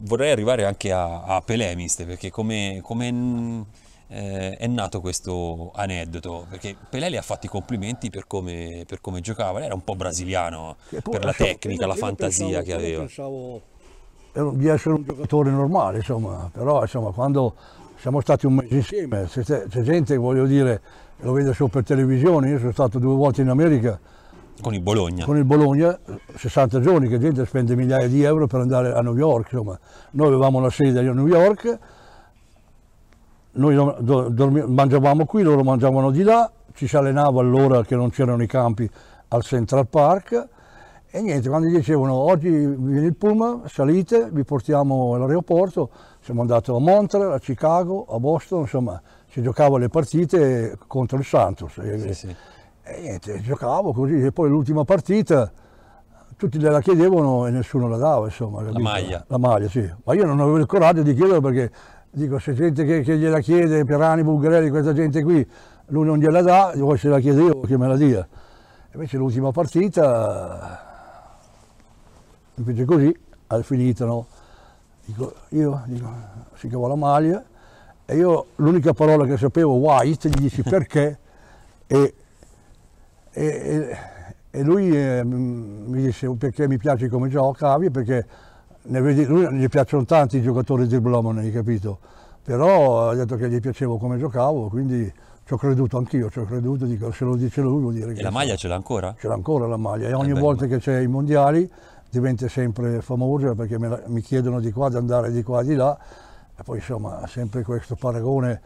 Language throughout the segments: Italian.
Vorrei arrivare anche a, a Pelemiste, perché come, come eh, è nato questo aneddoto? Perché Pelé le ha fatti i complimenti per come, per come giocava, era un po' brasiliano per la lasciavo, tecnica, la fantasia pensavo, che aveva. Io Pensavo di essere un giocatore normale, insomma, però insomma, quando siamo stati un mese insieme, c'è gente, voglio dire, lo vedo solo per televisione, io sono stato due volte in America, con il Bologna. Con il Bologna, 60 giorni che gente spende migliaia di euro per andare a New York, insomma. Noi avevamo la sede a New York, noi mangiavamo qui, loro mangiavano di là, ci si allenava allora che non c'erano i campi al Central Park e niente, quando dicevano oggi viene il Puma, salite, vi portiamo all'aeroporto, siamo andati a Montreal, a Chicago, a Boston, insomma, si giocava le partite contro il Santos. Eh. Sì, e, sì e niente, giocavo così e poi l'ultima partita tutti gliela chiedevano e nessuno la dava, insomma. Capito? La maglia. La maglia, sì. Ma io non avevo il coraggio di chiederla perché, dico, se gente che, che gliela chiede, Pirani, Bulgarelli, questa gente qui, lui non gliela dà, poi se la chiedevo che me la dia. Invece l'ultima partita, invece così, è finita, no? Dico, io, dico, si chiamava la maglia, e io l'unica parola che sapevo, white, gli dici perché, e e, e lui eh, mi disse oh, perché mi piace come giocavi, ah, perché ne vedi, lui, gli piacciono tanti i giocatori di Blomone, capito? Però ha detto che gli piacevo come giocavo, quindi ci ho creduto anch'io, ci ho creduto, dico, se lo dice lui vuol dire che... E la maglia ce l'ha ancora? Ce l'ha ancora la maglia e eh, ogni eh volta che c'è i mondiali diventa sempre famosa perché la, mi chiedono di qua, di andare di qua, di là e poi insomma sempre questo paragone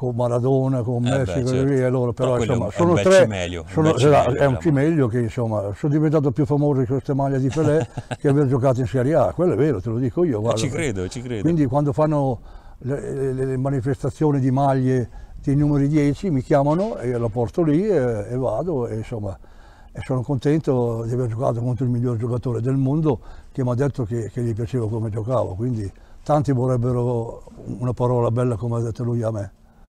con Maradona, con eh Messi, beh, certo. via, loro, però, però insomma, sono è un tre, cimelio, sono, un esatto, cimelio, è un cimelio che insomma, sono diventato più famoso di queste maglie di Pelé che aver giocato in Serie A, quello è vero, te lo dico io. Eh, guarda. Ci credo, ci credo. Quindi quando fanno le, le, le manifestazioni di maglie dei numeri 10 mi chiamano e la porto lì e, e vado e insomma e sono contento di aver giocato contro il miglior giocatore del mondo che mi ha detto che, che gli piaceva come giocavo, quindi tanti vorrebbero una parola bella come ha detto lui a me.